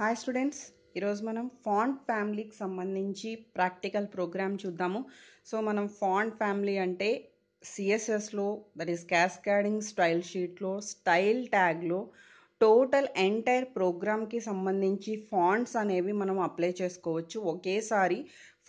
hi students ఈరోజు మనం font ఫ్యామిలీకి సంబంధించి ప్రాక్టికల్ ప్రోగ్రామ్ చూద్దాము సో మనం ఫాంట్ ఫ్యామిలీ అంటే సిఎస్ఎస్లో దట్ ఈస్ క్యాస్కాడింగ్ స్టైల్ షీట్లో స్టైల్ ట్యాగ్లో టోటల్ ఎంటైర్ ప్రోగ్రామ్కి సంబంధించి ఫాంట్స్ అనేవి మనం అప్లై చేసుకోవచ్చు ఒకేసారి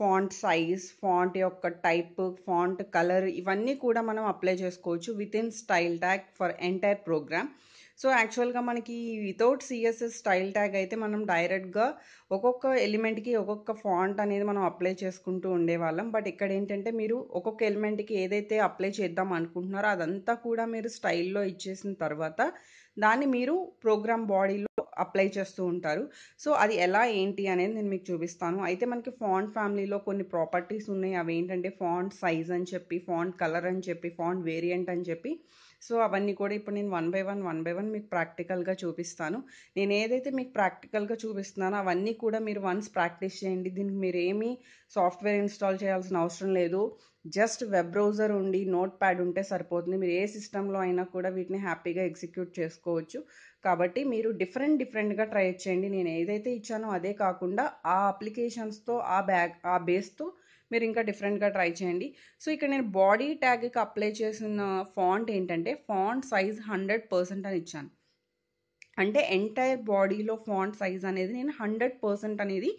ఫాంట్ సైజ్ ఫాంట్ యొక్క టైప్ ఫాంట్ కలర్ ఇవన్నీ కూడా మనం అప్లై చేసుకోవచ్చు with in style tag for entire program so యాక్చువల్గా మనకి వితౌట్ సిఎస్ఎస్ స్టైల్ ట్యాగ్ అయితే మనం డైరెక్ట్గా ఒక్కొక్క ఎలిమెంట్కి ఒక్కొక్క ఫాంట్ అనేది మనం అప్లై చేసుకుంటూ ఉండేవాళ్ళం బట్ ఇక్కడ ఏంటంటే మీరు ఒక్కొక్క ఎలిమెంట్కి ఏదైతే అప్లై చేద్దాం అనుకుంటున్నారో అదంతా కూడా మీరు స్టైల్లో ఇచ్చేసిన తర్వాత దాన్ని మీరు ప్రోగ్రామ్ బాడీలో అప్లై చేస్తూ ఉంటారు సో అది ఎలా ఏంటి అనేది నేను మీకు చూపిస్తాను అయితే మనకి ఫాంట్ ఫ్యామిలీలో కొన్ని ప్రాపర్టీస్ ఉన్నాయి అవి ఏంటంటే ఫాంట్ సైజ్ అని చెప్పి ఫాంట్ కలర్ అని చెప్పి ఫాంట్ వేరియంట్ అని చెప్పి సో అవన్నీ కూడా ఇప్పుడు నేను one by one one by one మీకు ప్రాక్టికల్గా చూపిస్తాను నేను ఏదైతే మీకు ప్రాక్టికల్గా చూపిస్తున్నానో అవన్నీ కూడా మీరు వన్స్ ప్రాక్టీస్ చేయండి దీనికి మీరు ఏమీ సాఫ్ట్వేర్ ఇన్స్టాల్ చేయాల్సిన అవసరం లేదు జస్ట్ వెబ్ బ్రౌజర్ ఉండి నోట్ ప్యాడ్ ఉంటే సరిపోతుంది మీరు ఏ సిస్టంలో అయినా కూడా వీటిని హ్యాపీగా ఎగ్జిక్యూట్ చేసుకోవచ్చు కాబట్టి మీరు డిఫరెంట్ డిఫరెంట్గా ట్రై చేయండి నేను ఏదైతే ఇచ్చానో అదే కాకుండా ఆ అప్లికేషన్స్తో ఆ బ్యాగ్ ఆ బేస్తో మీరు ఇంకా డిఫరెంట్గా ట్రై చేయండి సో ఇక్కడ నేను బాడీ ట్యాగ్కి అప్లై చేసిన ఫాంట్ ఏంటంటే ఫాంట్ సైజ్ హండ్రెడ్ పర్సెంట్ అని ఇచ్చాను అంటే ఎంటైర్ బాడీలో ఫాంట్ సైజ్ అనేది నేను హండ్రెడ్ పర్సెంట్ అనేది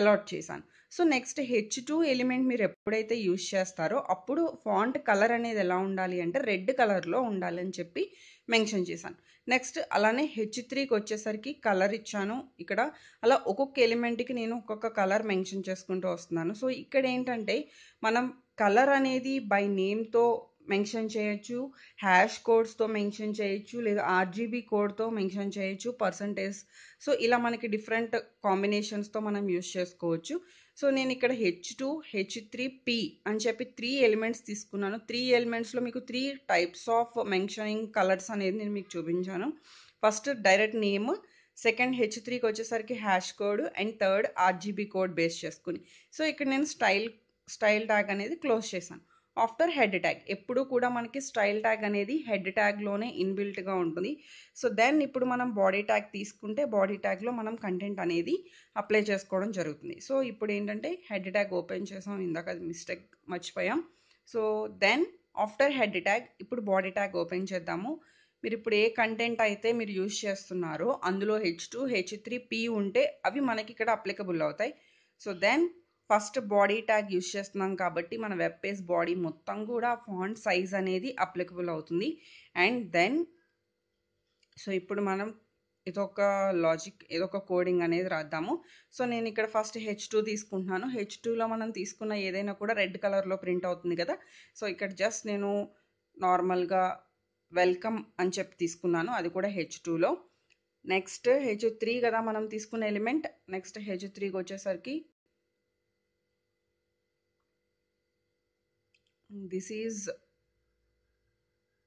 అలాట్ చేశాను so next H two element మీరు ఎప్పుడైతే యూజ్ చేస్తారో అప్పుడు ఫాంట్ కలర్ అనేది ఎలా ఉండాలి అంటే రెడ్ కలర్లో ఉండాలని చెప్పి మెన్షన్ చేశాను నెక్స్ట్ అలానే హెచ్ త్రీకి వచ్చేసరికి కలర్ ఇచ్చాను ఇక్కడ అలా ఒక్కొక్క ఎలిమెంట్కి నేను ఒక్కొక్క కలర్ మెన్షన్ చేసుకుంటూ వస్తున్నాను సో ఇక్కడ ఏంటంటే మనం కలర్ అనేది బై నేమ్తో మెన్షన్ చేయొచ్చు హ్యాష్ కోడ్స్తో మెన్షన్ చేయొచ్చు లేదా ఆర్జీబీ కోడ్తో మెన్షన్ చేయొచ్చు పర్సంటేజ్ సో ఇలా మనకి డిఫరెంట్ కాంబినేషన్స్తో మనం యూస్ చేసుకోవచ్చు సో నేను ఇక్కడ H two H three P అని చెప్పి త్రీ ఎలిమెంట్స్ తీసుకున్నాను త్రీ ఎలిమెంట్స్లో మీకు three types of mentioning colours అనేది నేను మీకు చూపించాను first direct name second H త్రీకి వచ్చేసరికి hash code and third RGB code base చేసుకుని సో ఇక్కడ నేను స్టైల్ స్టైల్ ట్యాగ్ అనేది క్లోజ్ చేశాను ఆఫ్టర్ హెడ్ ట్యాగ్ ఎప్పుడు కూడా మనకి స్టైల్ ట్యాగ్ అనేది హెడ్ ట్యాగ్లోనే ఇన్బిల్ట్గా ఉంటుంది సో దెన్ ఇప్పుడు మనం బాడీ ట్యాగ్ తీసుకుంటే బాడీ ట్యాగ్లో మనం కంటెంట్ అనేది అప్లై చేసుకోవడం జరుగుతుంది సో ఇప్పుడు ఏంటంటే హెడ్ ట్యాగ్ ఓపెన్ చేసాం ఇందాక మిస్టేక్ మర్చిపోయాం so then after head tag ఇప్పుడు బాడీ ట్యాగ్ ఓపెన్ చేద్దాము మీరు ఇప్పుడు ఏ కంటెంట్ అయితే మీరు యూజ్ చేస్తున్నారో అందులో H two H three P ఉంటే అవి మనకి ఇక్కడ అప్లికబుల్ అవుతాయి so then first body tag use చేస్తున్నాం కాబట్టి మన వెబ్ పేజ్ బాడీ మొత్తం కూడా ఫాంట్ సైజ్ అనేది అప్లికబుల్ అవుతుంది అండ్ దెన్ సో ఇప్పుడు మనం ఇదొక లాజిక్ ఇదొక కోడింగ్ అనేది రాద్దాము సో నేను ఇక్కడ ఫస్ట్ హెచ్ టూ తీసుకుంటున్నాను హెచ్ టూలో మనం తీసుకున్న ఏదైనా కూడా రెడ్ కలర్లో ప్రింట్ అవుతుంది కదా సో ఇక్కడ జస్ట్ నేను నార్మల్గా వెల్కమ్ అని చెప్పి తీసుకున్నాను అది కూడా హెచ్ టూలో నెక్స్ట్ హెచ్ త్రీ కదా మనం తీసుకున్న ఎలిమెంట్ నెక్స్ట్ హెచ్ త్రీకి వచ్చేసరికి this is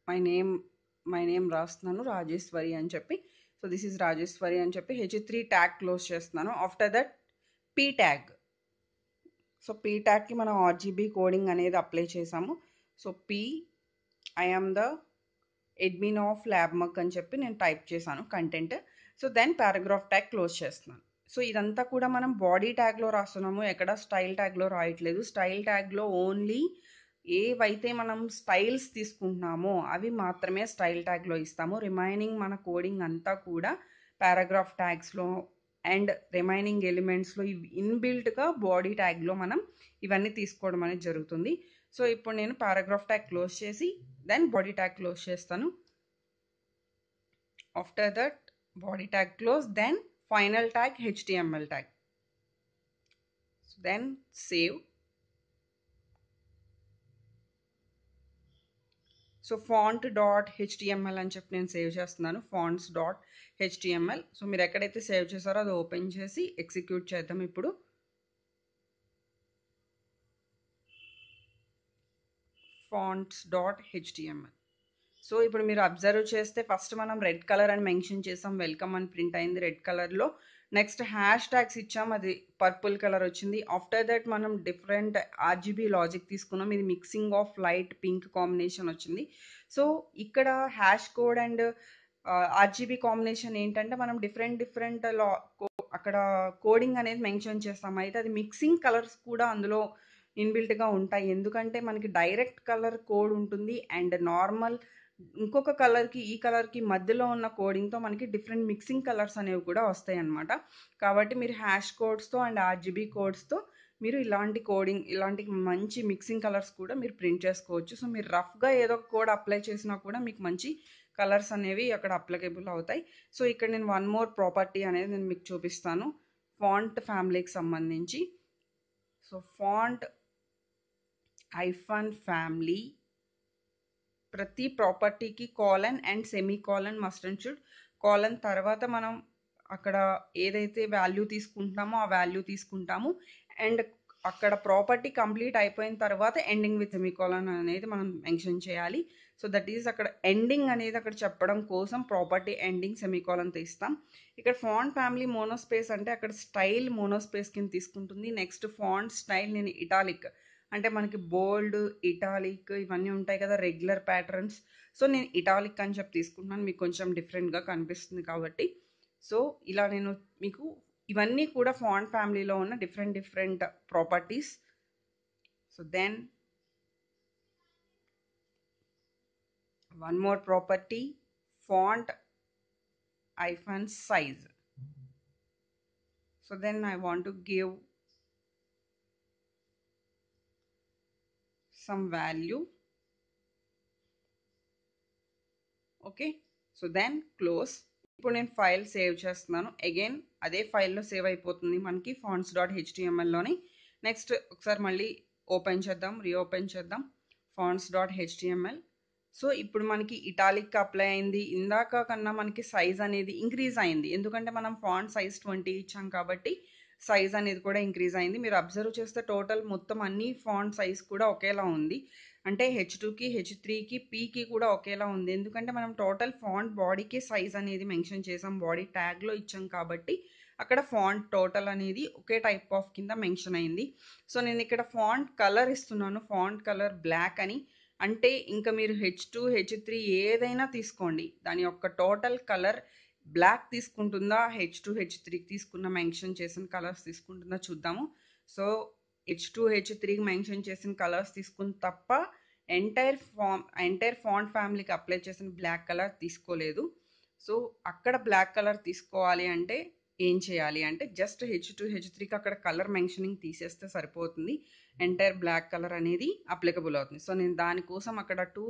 my name my name రాస్తున్నాను రాజేశ్వరి అని చెప్పి సో దిస్ ఈజ్ రాజేశ్వరి అని చెప్పి హెచ్ త్రీ ట్యాగ్ క్లోజ్ చేస్తున్నాను after that P tag so P ట్యాగ్కి మనం ఆర్జీబీ కోడింగ్ అనేది అప్లై చేసాము so P I am the admin of lab muck అని చెప్పి నేను టైప్ చేశాను content so then paragraph tag close చేస్తున్నాను సో ఇదంతా కూడా మనం బాడీ ట్యాగ్లో రాస్తున్నాము ఎక్కడ స్టైల్ ట్యాగ్లో రాయట్లేదు స్టైల్ ట్యాగ్లో ఓన్లీ ఏవైతే మనం స్టైల్స్ తీసుకుంటున్నామో అవి మాత్రమే స్టైల్ ట్యాగ్లో ఇస్తాము రిమైనింగ్ మన కోడింగ్ అంతా కూడా పారాగ్రాఫ్ ట్యాగ్స్లో అండ్ రిమైనింగ్ ఎలిమెంట్స్లో ఇవి ఇన్బిల్ట్గా బాడీ ట్యాగ్లో మనం ఇవన్నీ తీసుకోవడం అనేది జరుగుతుంది సో ఇప్పుడు నేను పారాగ్రాఫ్ ట్యాగ్ క్లోజ్ చేసి దెన్ బాడీ ట్యాగ్ క్లోజ్ చేస్తాను after that body tag close then final tag HTML tag then save so font dot HTML అని చెప్పి నేను సేవ్ చేస్తున్నాను ఫాంట్స్ డాట్ హెచ్టిఎంఎల్ సో మీరు ఎక్కడైతే సేవ్ చేశారో అది ఓపెన్ చేసి ఎగ్జిక్యూట్ చేద్దాం ఇప్పుడు ఫాంట్స్ డాట్ హెచ్టిఎంఎల్ సో ఇప్పుడు మీరు అబ్జర్వ్ చేస్తే ఫస్ట్ మనం రెడ్ కలర్ అని మెన్షన్ చేసాం వెల్కమ్ అని ప్రింట్ అయింది రెడ్ కలర్లో నెక్స్ట్ హ్యాష్ ట్యాగ్స్ ఇచ్చాం అది పర్పుల్ కలర్ వచ్చింది ఆఫ్టర్ దట్ మనం డిఫరెంట్ ఆర్జీబీ లాజిక్ తీసుకున్నాం ఇది mixing of light pink combination వచ్చింది సో ఇక్కడ hash code and RGB combination ఏంటంటే మనం డిఫరెంట్ డిఫరెంట్ లా అక్కడ కోడింగ్ అనేది మెన్షన్ చేస్తాం అయితే అది మిక్సింగ్ కలర్స్ కూడా అందులో ఇన్బిల్ట్గా ఉంటాయి ఎందుకంటే మనకి డైరెక్ట్ కలర్ కోడ్ ఉంటుంది అండ్ నార్మల్ ఇంకొక కలర్కి ఈ కలర్కి మధ్యలో ఉన్న కోడింగ్తో మనకి డిఫరెంట్ మిక్సింగ్ కలర్స్ అనేవి కూడా వస్తాయి అనమాట కాబట్టి మీరు హ్యాష్ కోడ్స్తో అండ్ ఆర్జీబీ కోడ్స్తో మీరు ఇలాంటి కోడింగ్ ఇలాంటి మంచి మిక్సింగ్ కలర్స్ కూడా మీరు ప్రింట్ చేసుకోవచ్చు సో మీరు రఫ్గా ఏదో ఒక కోడ్ అప్లై చేసినా కూడా మీకు మంచి కలర్స్ అనేవి అక్కడ అప్లికేబుల్ అవుతాయి సో ఇక్కడ నేను వన్ మోర్ ప్రాపర్టీ అనేది నేను మీకు చూపిస్తాను ఫాంట్ ఫ్యామిలీకి సంబంధించి సో ఫాంట్ ఐఫన్ ఫ్యామిలీ ప్రతి ప్రాపర్టీకి colon and semicolon must and should colon తర్వాత మనం అక్కడ ఏదైతే వాల్యూ తీసుకుంటున్నామో ఆ వాల్యూ తీసుకుంటాము అండ్ అక్కడ ప్రాపర్టీ కంప్లీట్ అయిపోయిన తర్వాత ఎండింగ్ విత్ సెమీ కాలన్ అనేది మనం మెన్షన్ చేయాలి సో దట్ ఈస్ అక్కడ ఎండింగ్ అనేది అక్కడ చెప్పడం కోసం ప్రాపర్టీ ఎండింగ్ సెమీ కాలన్ తీస్తాం ఇక్కడ ఫాండ్ ఫ్యామిలీ మోనోస్పేస్ అంటే అక్కడ స్టైల్ మోనోస్పేస్ కింద తీసుకుంటుంది నెక్స్ట్ ఫాండ్ స్టైల్ నేను ఇటాలిక్ అంటే మనకి బోల్డ్ ఇటాలిక్ ఇవన్నీ ఉంటాయి కదా రెగ్యులర్ ప్యాటర్న్స్ సో నేను ఇటాలిక్ అని చెప్పి తీసుకుంటున్నాను మీకు కొంచెం డిఫరెంట్గా కనిపిస్తుంది కాబట్టి సో ఇలా నేను మీకు ఇవన్నీ కూడా ఫాంట్ ఫ్యామిలీలో ఉన్న different different properties so then one more property font hyphen size so then I want to give some value okay so then close ఇప్పుడు నేను ఫైల్ సేవ్ చేస్తున్నాను అగైన్ అదే ఫైల్లో సేవ్ అయిపోతుంది మనకి ఫాండ్స్ డాట్ హెచ్టిఎంఎల్లోని నెక్స్ట్ ఒకసారి మళ్ళీ ఓపెన్ చేద్దాం రీఓపెన్ చేద్దాం ఫాండ్స్ డాట్ హెచ్టిఎంఎల్ సో ఇప్పుడు మనకి ఇటాలిక్ అప్లై అయింది ఇందాక కన్నా మనకి సైజ్ అనేది ఇంక్రీజ్ అయింది ఎందుకంటే మనం ఫాండ్ సైజ్ ట్వంటీ ఇచ్చాం కాబట్టి సైజ్ అనేది కూడా ఇంక్రీజ్ అయింది మీరు అబ్జర్వ్ చేస్తే టోటల్ మొత్తం అన్ని ఫాంట్ సైజ్ కూడా ఒకేలా ఉంది అంటే హెచ్ టూకి హెచ్ త్రీకి పీకి కూడా ఒకేలా ఉంది ఎందుకంటే మనం టోటల్ ఫాంట్ బాడీకి సైజ్ అనేది మెన్షన్ చేసాం బాడీ ట్యాగ్లో ఇచ్చాం కాబట్టి అక్కడ ఫాంట్ టోటల్ అనేది ఒకే టైప్ ఆఫ్ కింద మెన్షన్ అయింది సో నేను ఇక్కడ ఫాంట్ కలర్ ఇస్తున్నాను ఫాంట్ కలర్ బ్లాక్ అని అంటే ఇంకా మీరు హెచ్ టూ హెచ్ త్రీ ఏదైనా తీసుకోండి దాని యొక్క టోటల్ కలర్ బ్లాక్ తీసుకుంటుందా హెచ్ టూ హెచ్ త్రీకి తీసుకున్న మెన్షన్ చేసిన కలర్స్ తీసుకుంటుందా చూద్దాము సో హెచ్ టూ హెచ్ త్రీకి మెన్షన్ చేసిన కలర్స్ తీసుకుని తప్ప ఎంటైర్ ఫామ్ ఎంటైర్ ఫాంట్ ఫ్యామిలీకి అప్లై చేసిన బ్లాక్ కలర్ తీసుకోలేదు సో అక్కడ బ్లాక్ కలర్ తీసుకోవాలి అంటే ఏం చేయాలి అంటే జస్ట్ హెచ్ టూ హెచ్ త్రీకి అక్కడ కలర్ మెన్షనింగ్ తీసేస్తే సరిపోతుంది ఎంటైర్ బ్లాక్ కలర్ అనేది అప్లికబుల్ అవుతుంది సో నేను దానికోసం అక్కడ టూ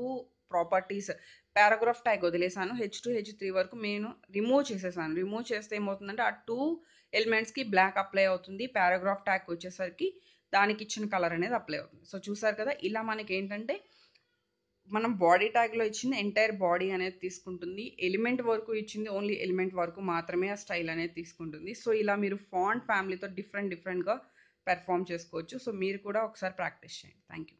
ప్రాపర్టీస్ పారాగ్రాఫ్ ట్యాగ్ వదిలేసాను హెచ్ టు హెచ్ త్రీ వరకు నేను రిమూవ్ చేసేసాను రిమూవ్ చేస్తే ఏమవుతుందంటే ఆ టూ ఎలిమెంట్స్కి బ్లాక్ అప్లై అవుతుంది పారాగ్రాఫ్ ట్యాగ్ వచ్చేసరికి దానికి ఇచ్చిన కలర్ అనేది అప్లై అవుతుంది సో చూసారు కదా ఇలా మనకి ఏంటంటే మనం బాడీ ట్యాగ్లో ఇచ్చిన ఎంటైర్ బాడీ అనేది తీసుకుంటుంది ఎలిమెంట్ వరకు ఇచ్చింది ఓన్లీ ఎలిమెంట్ వరకు మాత్రమే ఆ స్టైల్ అనేది తీసుకుంటుంది సో ఇలా మీరు ఫాంట్ ఫ్యామిలీతో డిఫరెంట్ డిఫరెంట్గా పెర్ఫామ్ చేసుకోవచ్చు సో మీరు కూడా ఒకసారి ప్రాక్టీస్ చేయండి థ్యాంక్ యూ